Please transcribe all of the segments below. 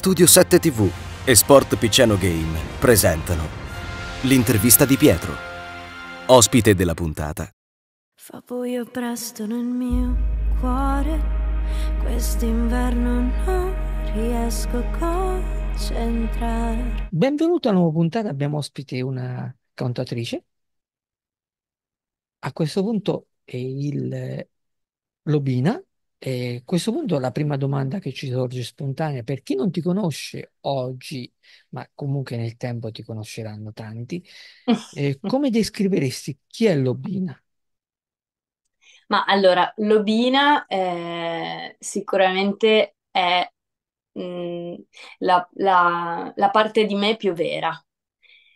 Studio 7 TV e Sport Picciano Game presentano l'intervista di Pietro, ospite della puntata. Fa buio presto nel mio cuore, quest'inverno non riesco a concentrare. Benvenuto a una nuova puntata, abbiamo ospite una cantatrice. A questo punto è il eh, Lobina, e eh, a questo punto la prima domanda che ci sorge spontanea, per chi non ti conosce oggi, ma comunque nel tempo ti conosceranno tanti, eh, come descriveresti chi è Lobina? Ma allora, Lobina eh, sicuramente è mh, mm, la, la- la parte di me più vera.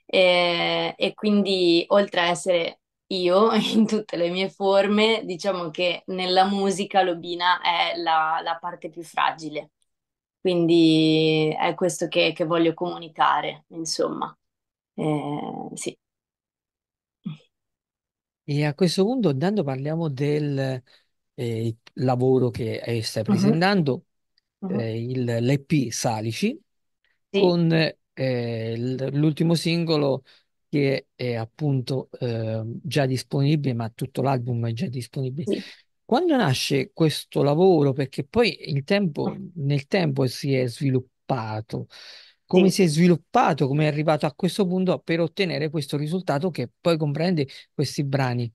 Eh, E, quindi, oltre a essere io in tutte le mie forme, diciamo che nella musica l'obina è la, la parte più fragile, quindi è questo che, che voglio comunicare, insomma. Eh, sì. E a questo punto, intanto parliamo del eh, lavoro che eh, stai mm-hmm. presentando, mm-hmm. eh, l'EP Salici, con eh, l'ultimo singolo che è appunto eh, già disponibile, ma tutto l'album è già disponibile. Quando nasce questo lavoro? Perché poi tempo, ah. nel tempo si è sviluppato. Come sì. si è sviluppato, come è arrivato a questo punto per ottenere questo risultato che poi comprende questi brani?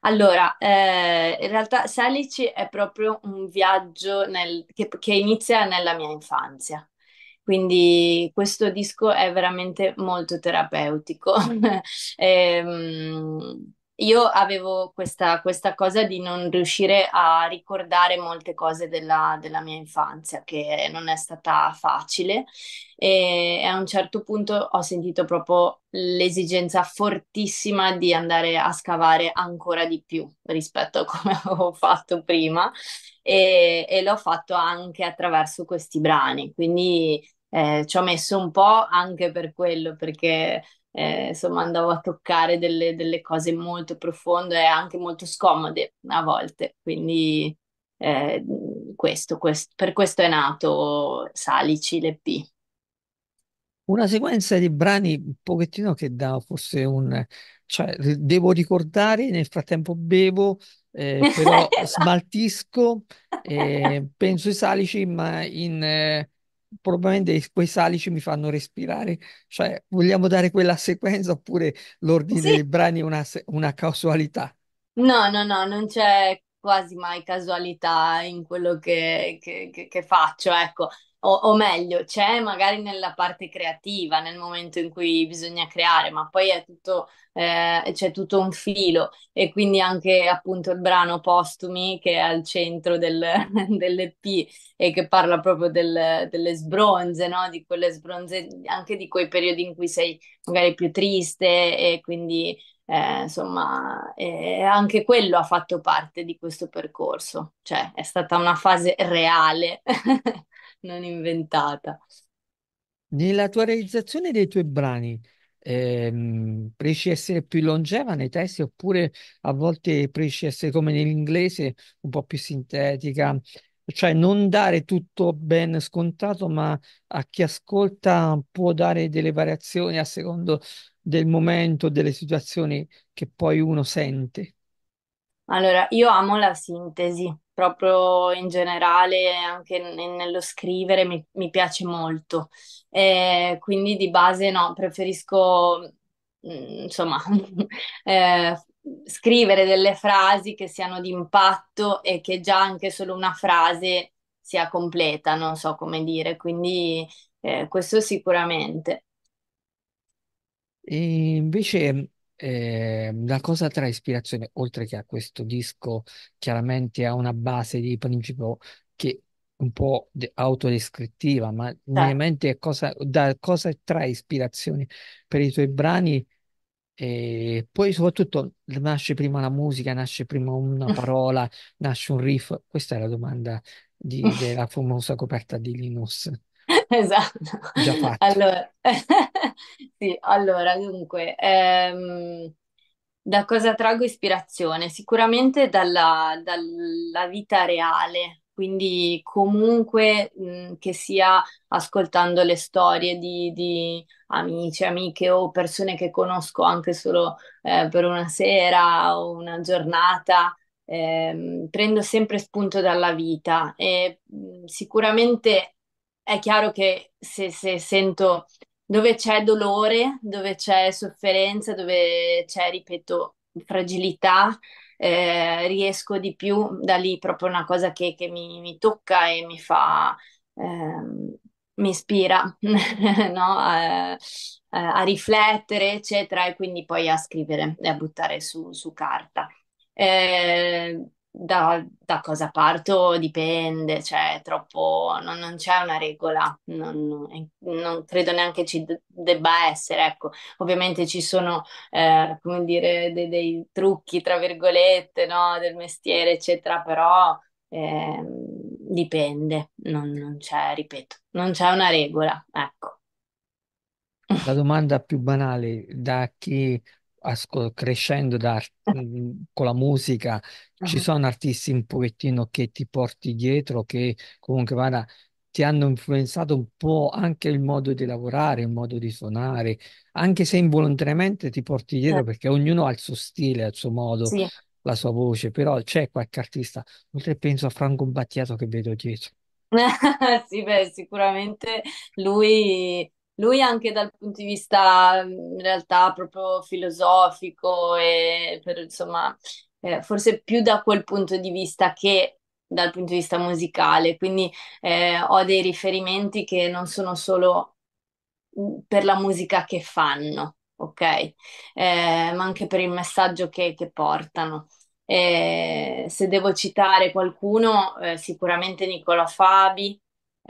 Allora, eh, in realtà Salici è proprio un viaggio nel, che, che inizia nella mia infanzia. Quindi questo disco è veramente molto terapeutico. Mm. ehm, io avevo questa, questa, cosa di non riuscire a ricordare molte cose della, della mia infanzia, che non è stata facile, e a un certo punto ho sentito proprio l'esigenza fortissima di andare a scavare ancora di più rispetto a come avevo fatto prima, e, e l'ho fatto anche attraverso questi brani. Quindi eh, ci ho messo un po' anche per quello, perché eh, insomma andavo a toccare delle, delle, cose molto profonde e anche molto scomode a volte, quindi eh, questo, questo, per questo è nato Salici l'EP. Una sequenza di brani un pochettino che dà forse un... cioè devo ricordare, nel frattempo bevo, eh, però smaltisco, eh, penso ai salici, ma in eh, probabilmente quei salici mi fanno respirare. Cioè, vogliamo dare quella sequenza oppure l'ordine dei brani è una, una casualità? no, no, no, non c'è quasi mai casualità in quello che, che- che- che faccio, ecco o, o meglio, c'è magari nella parte creativa, nel momento in cui bisogna creare, ma poi è tutto, eh, c'è tutto un filo e quindi anche appunto il brano Postumi che è al centro del, dell'EP e che parla proprio del, delle sbronze, no? di quelle sbronze, anche di quei periodi in cui sei magari più triste e quindi eh, insomma, eh, anche quello ha fatto parte di questo percorso, cioè è stata una fase reale. non inventata. Nella tua realizzazione dei tuoi brani, ehm, preferisci essere più longeva nei testi oppure a volte preferisci essere come nell'inglese, un po' più sintetica, cioè non dare tutto ben scontato, ma a chi ascolta può dare delle variazioni a secondo del momento, delle situazioni che poi uno sente. Allora, io amo la sintesi, proprio in generale, anche nello scrivere mi, mi piace molto. Eh, quindi di base no, preferisco, mm, insomma, eh, scrivere delle frasi che siano di impatto e che già anche solo una frase sia completa, non so come dire. Quindi eh, questo sicuramente. E invece eh, la cosa tra ispirazione, oltre che a questo disco, chiaramente ha una base di principio che un po' autodescrittiva, ma sì. Certo. mente cosa, da cosa trae ispirazione per i tuoi brani. E ehm, poi soprattutto nasce prima la musica, nasce prima una parola, nasce un riff. Questa è la domanda di, della famosa coperta di Linus. esatto. Già fatto. Allora, sì, allora, dunque, ehm, da cosa traggo ispirazione? Sicuramente dalla, dalla vita reale, quindi comunque mh, che sia ascoltando le storie di, di amici, amiche o persone che conosco anche solo eh, per una sera o una giornata. ehm, prendo sempre spunto dalla vita e mh, sicuramente è chiaro che se, se sento dove c'è dolore, dove c'è sofferenza, dove c'è, ripeto, fragilità, eh, riesco di più da lì, proprio una cosa che, che mi, mi, tocca e mi fa, eh, mi ispira no? a, a, riflettere, eccetera, e quindi poi a scrivere e a buttare su, su carta. Eh, da, da, cosa parto dipende, cioè troppo, non, non c'è una regola, non, non, credo neanche ci debba essere, ecco, ovviamente ci sono, eh, come dire, dei, dei, trucchi, tra virgolette, no, del mestiere, eccetera, però eh, dipende, non, non c'è, ripeto, non c'è una regola, ecco. La domanda più banale, da chi crescendo da, ah. mm, mm, con la musica, uh-huh. ci ah. sono artisti un pochettino che ti porti dietro, che comunque vada, ti hanno influenzato un po' anche il modo di lavorare, il modo di suonare, anche se involontariamente ti porti dietro, eh. perché ognuno ha il suo stile, il suo modo, sì. la sua voce, però c'è qualche artista, oltre penso a Franco Battiato che vedo dietro. sì, beh, sicuramente lui lui anche dal punto di vista mhmm, in realtà proprio filosofico e per insomma, eh, forse più da quel punto di vista che dal punto di vista musicale, quindi eh, ho dei riferimenti che non sono solo mhmm, per la musica che fanno, ok? Eh, ma anche per il messaggio che, che portano. Eh, se devo citare qualcuno, eh, sicuramente Nicola Fabi,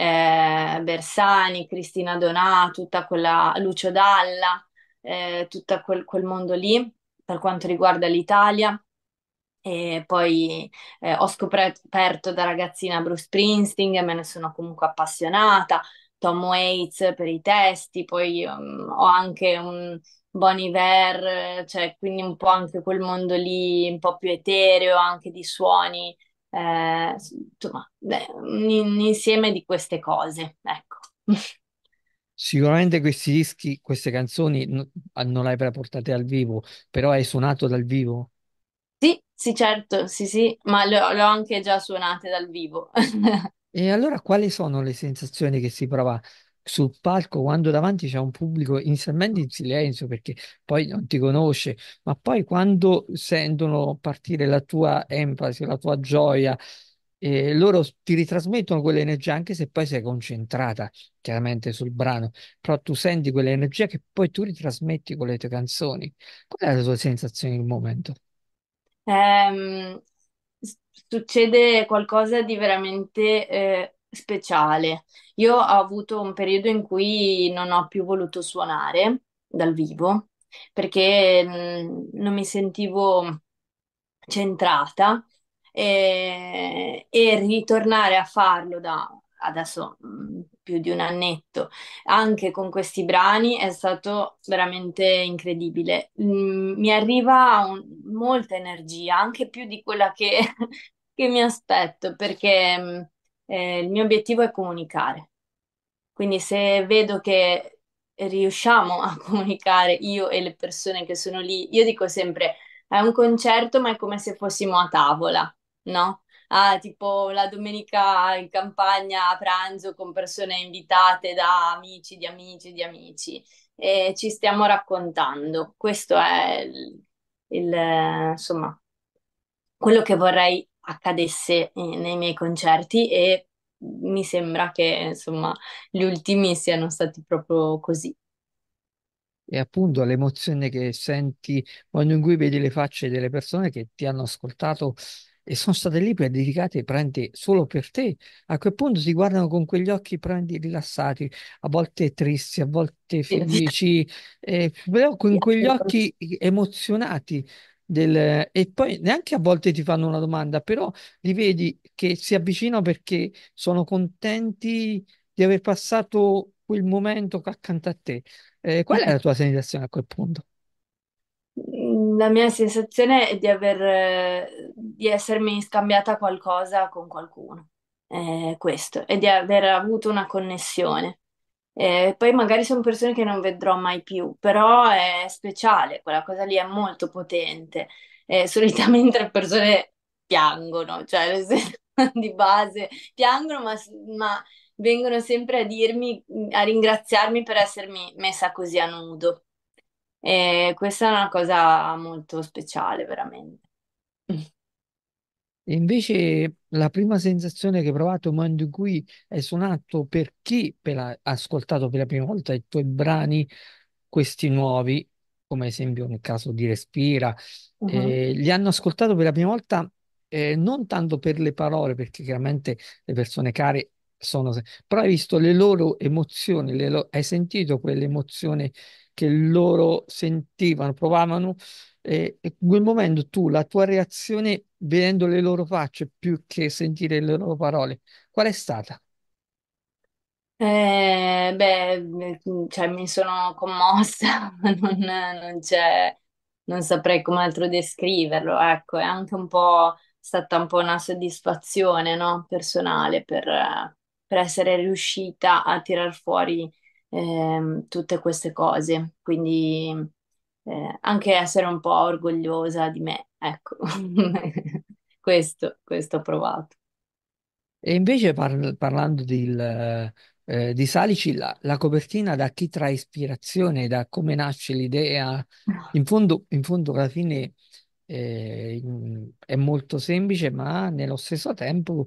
eh, Bersani, Cristina Donà, tutta quella Lucio Dalla, eh, tutto quel, quel mondo lì per quanto riguarda l'Italia. E poi eh, ho scoperto da ragazzina Bruce Springsteen me ne sono comunque appassionata, Tom Waits per i testi, poi um, ho anche un Bon Iver, cioè quindi un po' anche quel mondo lì un po' più etereo, anche di suoni eh, insomma, beh, un insieme di queste cose, ecco. Sicuramente questi dischi, queste canzoni ah, non le hai mai portate al vivo, però hai suonato dal vivo. Sì, sì, certo, sì, sì, ma le ho, le ho anche già suonate dal vivo. E allora quali sono le sensazioni che si prova? sul palco quando davanti c'è un pubblico inizialmente in silenzio perché poi non ti conosce, ma poi quando sentono partire la tua enfasi, la tua gioia, eh, loro ti ritrasmettono quell'energia anche se poi sei concentrata chiaramente sul brano, però tu senti quell'energia che poi tu ritrasmetti con le tue canzoni. Qual è la tua sensazione in quel momento? Ehm, succede qualcosa di veramente eh, speciale. Io ho avuto un periodo in cui non ho più voluto suonare dal vivo perché mhmm, non mi sentivo centrata e, eh, e ritornare a farlo da adesso mhmm, più di un annetto anche con questi brani è stato veramente incredibile. Mhmm, mi arriva un- molta energia, anche più di quella che, che mi aspetto perché eh, il mio obiettivo è comunicare. Quindi se vedo che riusciamo a comunicare io e le persone che sono lì, io dico sempre è un concerto ma è come se fossimo a tavola, no? Ah, tipo la domenica in campagna a pranzo con persone invitate da amici, di amici, di amici e ci stiamo raccontando. Questo è il, il insomma quello che vorrei accadesse eh, nei miei concerti e mi sembra che insomma gli ultimi siano stati proprio così. E appunto l'emozione che senti quando in cui vedi le facce delle persone che ti hanno ascoltato e sono state lì per dedicate prende solo per te. A quel punto si guardano con quegli occhi prendi rilassati, a volte tristi, a volte felici, eh, però con quegli occhi emozionati del, e poi neanche a volte ti fanno una domanda, però li vedi che si avvicinano perché sono contenti di aver passato quel momento accanto a te. Eh, qual è la tua sensazione a quel punto? Mm, la mia sensazione è di aver, di essermi scambiata qualcosa con qualcuno, eh, questo, e di aver avuto una connessione. Eh, poi magari sono persone che non vedrò mai più, però è speciale, quella cosa lì è molto potente. Eh, solitamente le persone piangono, cioè di base piangono, ma, ma vengono sempre a dirmi, mhmm, a ringraziarmi per essermi messa così a nudo. E eh, questa è una cosa molto speciale, veramente. invece la prima sensazione che hai provato quando qui hai suonato per chi ha ascoltato per la prima volta i tuoi brani, questi nuovi, come ad esempio nel caso di Respira, eh, li hanno ascoltato per la prima volta eh, non tanto per le parole, perché chiaramente le persone care sono, però hai visto le loro emozioni, le lo- hai sentito quell'emozione che loro sentivano, provavano, e in quel momento tu, la tua reazione vedendo le loro facce più che sentire le loro parole, qual è stata? Eh, beh, cioè, mi sono commossa, non, non c'è, non saprei come altro descriverlo, ecco, è anche un po' stata un po' una soddisfazione, no? Personale per, per essere riuscita a tirar fuori Ehm, tutte queste cose. Quindi eh, anche essere un po' orgogliosa di me, ecco, questo, questo ho provato. E invece par- parlando del, eh, di Salici, la, la copertina da chi trae ispirazione, da come nasce l'idea, in fondo, in fondo alla fine eh, è molto semplice, ma nello stesso tempo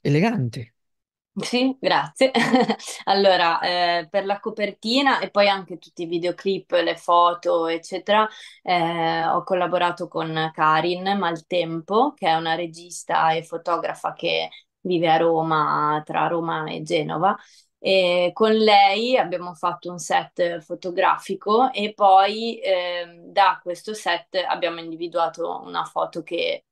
elegante. Sì, grazie. Allora, eh, per la copertina e poi anche tutti i videoclip, le foto, eccetera, eh, ho collaborato con Karin Maltempo, che è una regista e fotografa che vive a Roma, tra Roma e Genova. E con lei abbiamo fatto un set fotografico e poi eh, da questo set abbiamo individuato una foto che,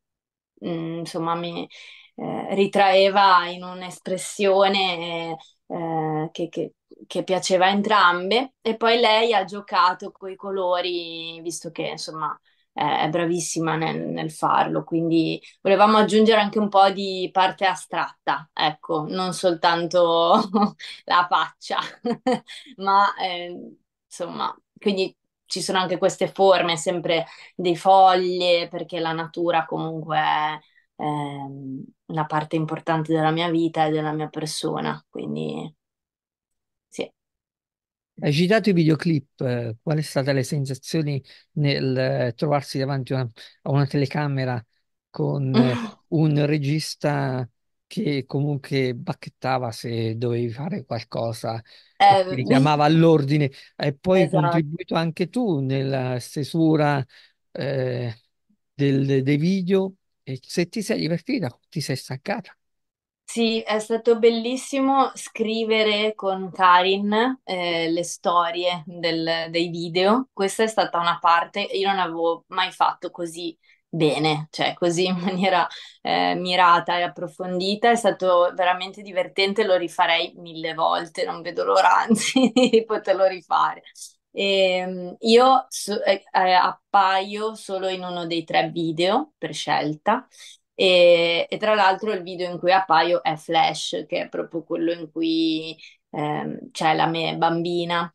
mm, insomma, mi eh, ritraeva in un'espressione eh, eh, che, che, che, piaceva a entrambe e poi lei ha giocato con i colori, visto che insomma è bravissima nel, nel, farlo, quindi volevamo aggiungere anche un po' di parte astratta, ecco, non soltanto la faccia, ma eh, insomma, quindi ci sono anche queste forme, sempre dei foglie, perché la natura comunque ehm, una parte importante della mia vita e della mia persona, quindi sì. Hai citato i videoclip, eh, quali è stata le sensazioni nel eh, trovarsi davanti a una telecamera con eh, un regista che comunque bacchettava se dovevi fare qualcosa, eh, ti richiamava all'ordine e poi esatto. contribuito anche tu nella stesura eh, del, dei video se ti sei divertita, ti sei staccata. Sì, è stato bellissimo scrivere con Karin eh, le storie del- dei video. Questa è stata una parte, io non avevo mai fatto così bene, cioè così in maniera eh, mirata e approfondita. È stato veramente divertente, lo rifarei mille volte, non vedo l'ora, anzi, di poterlo rifare. E ehm, io so- eh, eh, appaio solo in uno dei tre video per scelta e, e tra l'altro il video in cui appaio è Flash, che è proprio quello in cui ehm, c'è la mia bambina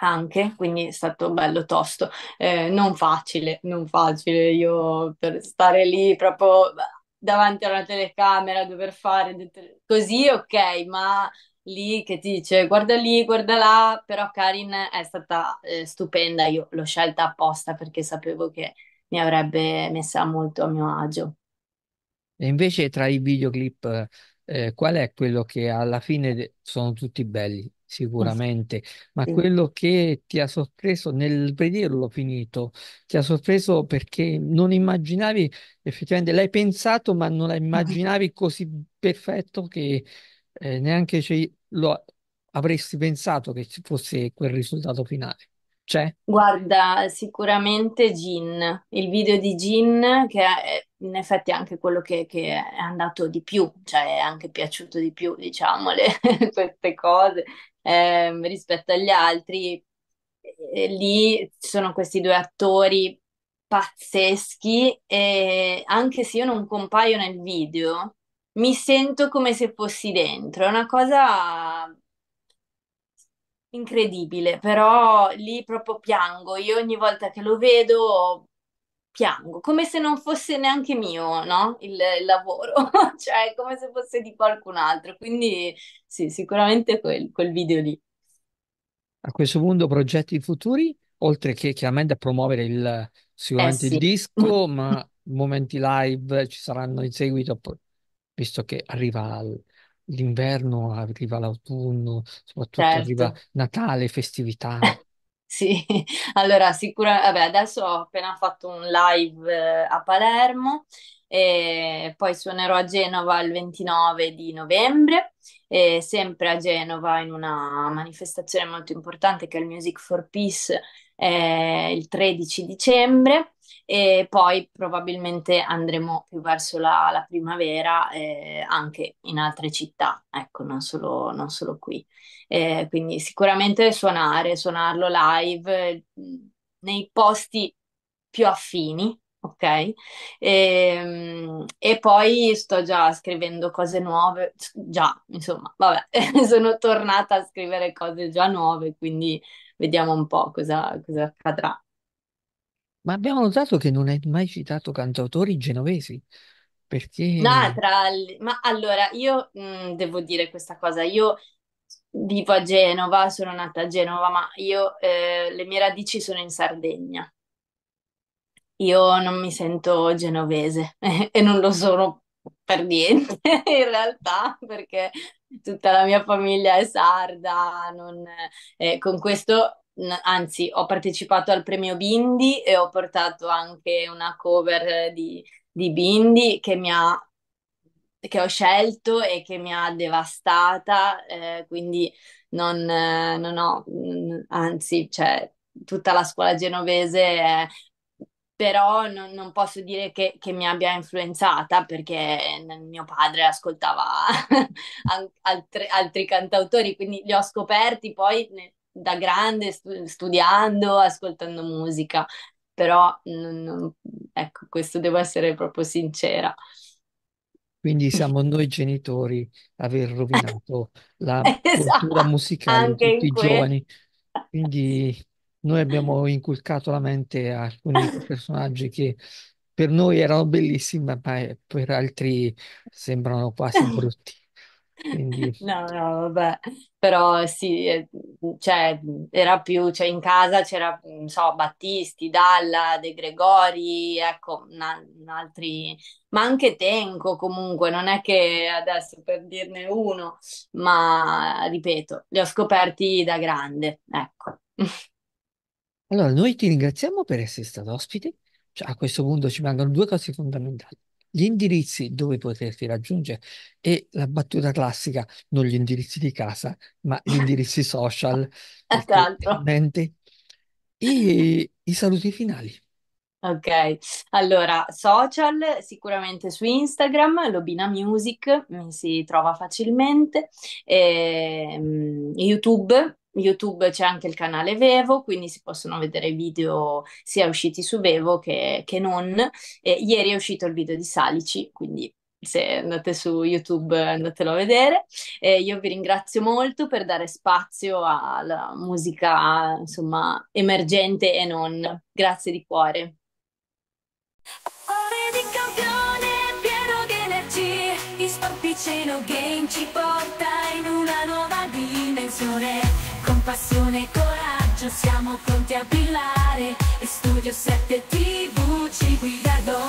anche, quindi è stato bello tosto, Eh, non facile, non facile, io per stare lì proprio davanti a una telecamera, dover fare così, ok, ma lì che ti dice guarda lì, guarda là, però Karin è stata eh, stupenda, io l'ho scelta apposta perché sapevo che mi avrebbe messa molto a mio agio. E invece tra i videoclip, eh, qual è quello che alla fine sono tutti belli, sicuramente, ma sì. quello che ti ha sorpreso nel vederlo finito, ti ha sorpreso perché non immaginavi, effettivamente l'hai pensato, ma non la così perfetto che eh, neanche ci, lo avresti pensato che ci fosse quel risultato finale? C'è? Guarda, sicuramente Gin, il video di Gin, che è in effetti anche quello che, che è andato di più, cioè è anche piaciuto di più, diciamole, queste cose ehm, rispetto agli altri. E lì ci sono questi due attori pazzeschi e anche se io non compaio nel video, mi sento come se fossi dentro, è una cosa incredibile, però lì proprio piango, io ogni volta che lo vedo piango, come se non fosse neanche mio, no? Il, il lavoro, cioè come se fosse di qualcun altro, quindi sì, sicuramente quel, quel video lì. A questo punto progetti futuri, oltre che chiaramente a promuovere il, Eh sicuramente il sì. disco, ma momenti live ci saranno in seguito, po- visto che arriva l'inverno, arriva l'autunno, soprattutto arriva Certo. Natale, festività. Sì, allora sicuramente, adesso ho appena fatto un live eh, a Palermo e poi suonerò a Genova il 29 di novembre, e sempre a Genova in una manifestazione molto importante che è il Music for Peace eh, il 13 dicembre e poi probabilmente andremo più verso la, la primavera eh, anche in altre città, ecco, non solo, non solo qui. Eh, quindi sicuramente suonare, suonarlo live mm, nei posti più affini, ok? E, ehm, e, poi sto già scrivendo cose nuove, già, insomma, vabbè, sono tornata a scrivere cose già nuove, quindi vediamo un po' cosa, cosa accadrà. Ma abbiamo notato che non hai mai citato cantautori genovesi, perché... No, tra... ma allora io mh, mhmm, devo dire questa cosa, io vivo a Genova, sono nata a Genova, ma io eh, le mie radici sono in Sardegna. Io non mi sento genovese e non lo sono per niente in realtà, perché tutta la mia famiglia è sarda, non... eh, con questo anzi ho partecipato al premio Bindi e ho portato anche una cover di, di Bindi che mi ha che ho scelto e che mi ha devastata, eh, quindi non, eh, non ho, anzi, cioè, tutta la scuola genovese, è, però non, non, posso dire che, che, mi abbia influenzata perché eh, mio padre ascoltava altri, altri, cantautori, quindi li ho scoperti poi da grande studiando, ascoltando musica, però non, non, ecco, questo devo essere proprio sincera. Quindi siamo noi genitori a aver rovinato la Esatto, cultura musicale di anche tutti i giovani. Quindi noi abbiamo inculcato la mente a alcuni personaggi che per noi erano bellissimi, ma per altri sembrano quasi brutti. Quindi... No, no, vabbè, però sì, eh, cioè, era più, cioè in casa c'era, non so, Battisti, Dalla, De Gregori, ecco, altri, ma anche Tenco comunque, non è che adesso per dirne uno, ma ripeto, li ho scoperti da grande, ecco. Allora, noi ti ringraziamo per essere stato ospite, cioè, a questo punto ci mancano due cose fondamentali gli indirizzi dove poterti raggiungere e la battuta classica, non gli indirizzi di casa, ma gli indirizzi social, esatto. e i saluti finali. Ok, allora social sicuramente su Instagram, Lobina Music mi si trova facilmente, e, ehm, YouTube YouTube c'è anche il canale Vevo, quindi si possono vedere video sia usciti su Vevo che, che non. E ieri è uscito il video di Salici, quindi se andate su YouTube andatelo a vedere. Eh, io vi ringrazio molto per dare spazio alla musica, insomma, emergente e non. Grazie di cuore. Ore di campione pieno di energie, il sport game ci porta in una nuova dimensione passione e coraggio siamo pronti a brillare e Studio 7 TV ci guida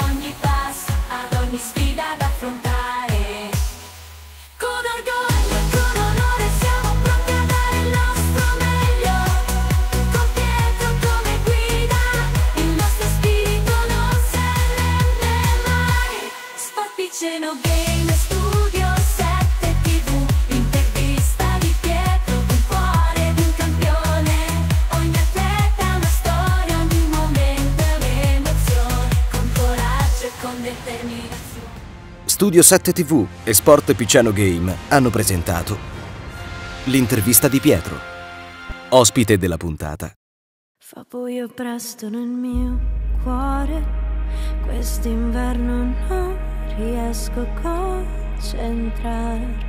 Studio 7 TV e Sport Picciano Game hanno presentato l'intervista di Pietro, ospite della puntata. Fa buio presto nel mio cuore, quest'inverno non riesco a concentrarmi.